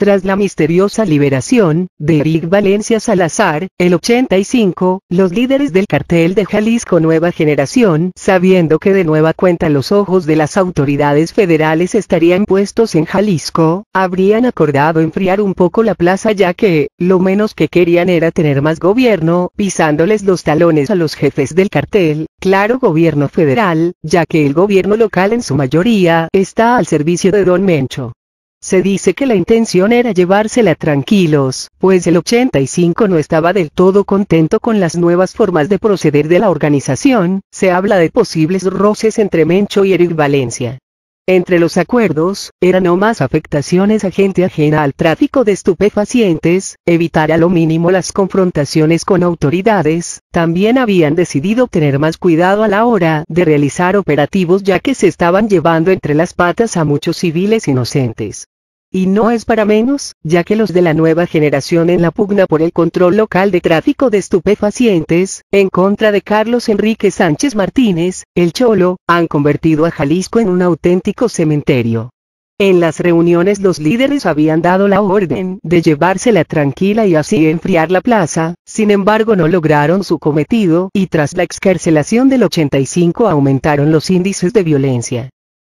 Tras la misteriosa liberación de Eric Valencia Salazar, el 85, los líderes del cartel de Jalisco Nueva Generación, sabiendo que de nueva cuenta los ojos de las autoridades federales estarían puestos en Jalisco, habrían acordado enfriar un poco la plaza ya que, lo menos que querían era tener más gobierno, pisándoles los talones a los jefes del cartel, claro gobierno federal, ya que el gobierno local en su mayoría está al servicio de Don Mencho. Se dice que la intención era llevársela tranquilos, pues el 85 no estaba del todo contento con las nuevas formas de proceder de la organización, se habla de posibles roces entre Mencho y Eric Valencia. Entre los acuerdos, eran no más afectaciones a gente ajena al tráfico de estupefacientes, evitar a lo mínimo las confrontaciones con autoridades, también habían decidido tener más cuidado a la hora de realizar operativos ya que se estaban llevando entre las patas a muchos civiles inocentes. Y no es para menos, ya que los de la nueva generación en la pugna por el control local de tráfico de estupefacientes, en contra de Carlos Enrique Sánchez Martínez, el Cholo, han convertido a Jalisco en un auténtico cementerio. En las reuniones los líderes habían dado la orden de llevársela tranquila y así enfriar la plaza, sin embargo no lograron su cometido y tras la excarcelación del 85 aumentaron los índices de violencia.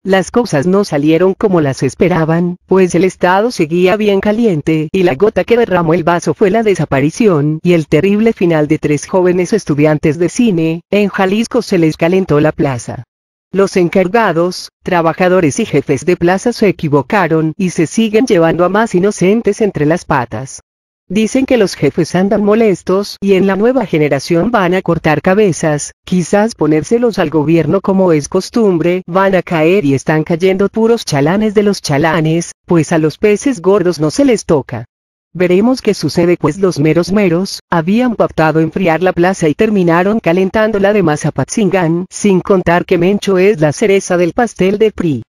Las cosas no salieron como las esperaban, pues el estado seguía bien caliente y la gota que derramó el vaso fue la desaparición y el terrible final de tres jóvenes estudiantes de cine, en Jalisco se les calentó la plaza. Los encargados, trabajadores y jefes de plaza se equivocaron y se siguen llevando a más inocentes entre las patas. Dicen que los jefes andan molestos y en la nueva generación van a cortar cabezas, quizás ponérselos al gobierno como es costumbre, van a caer y están cayendo puros chalanes de los chalanes, pues a los peces gordos no se les toca. Veremos qué sucede pues los meros meros, habían pactado enfriar la plaza y terminaron calentándola de patzingán, sin contar que Mencho es la cereza del pastel de PRI.